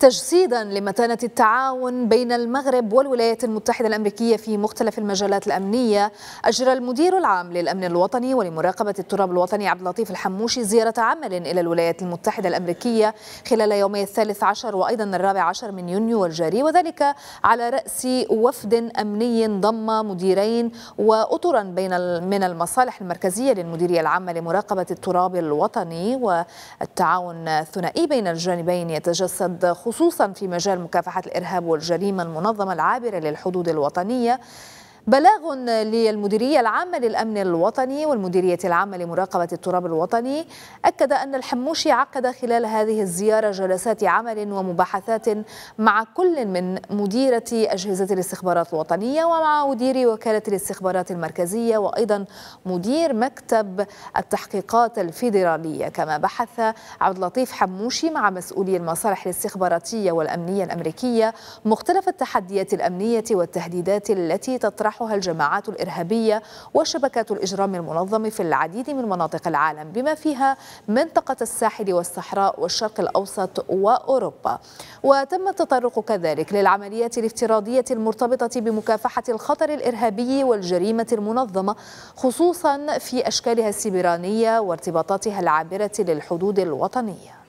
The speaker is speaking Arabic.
تجسيدا لمتانة التعاون بين المغرب والولايات المتحدة الأمريكية في مختلف المجالات الأمنية أجرى المدير العام للأمن الوطني ولمراقبة التراب الوطني عبد اللطيف الحموشي زيارة عمل إلى الولايات المتحدة الأمريكية خلال يومي الثالث عشر وأيضا الرابع عشر من يونيو الجاري وذلك على رأس وفد أمني ضم مديرين وأطرا بين من المصالح المركزية للمديرية العامة لمراقبة التراب الوطني والتعاون الثنائي بين الجانبين يتجسد خصوصا خصوصا في مجال مكافحة الإرهاب والجريمة المنظمة العابرة للحدود الوطنية بلاغ للمديرية العامة للأمن الوطني والمديرية العامة لمراقبة التراب الوطني أكد أن الحموشي عقد خلال هذه الزيارة جلسات عمل ومباحثات مع كل من مديرة أجهزة الاستخبارات الوطنية ومع مدير وكالة الاستخبارات المركزية وأيضا مدير مكتب التحقيقات الفيدرالية كما بحث عبد اللطيف حموشي مع مسؤولي المصالح الاستخباراتية والأمنية الأمريكية مختلف التحديات الأمنية والتهديدات التي تطرح تقترحها الجماعات الإرهابية وشبكات الإجرام المنظم في العديد من مناطق العالم بما فيها منطقة الساحل والصحراء والشرق الأوسط وأوروبا وتم التطرق كذلك للعمليات الافتراضية المرتبطة بمكافحة الخطر الإرهابي والجريمة المنظمة خصوصا في أشكالها السيبرانية وارتباطاتها العابرة للحدود الوطنية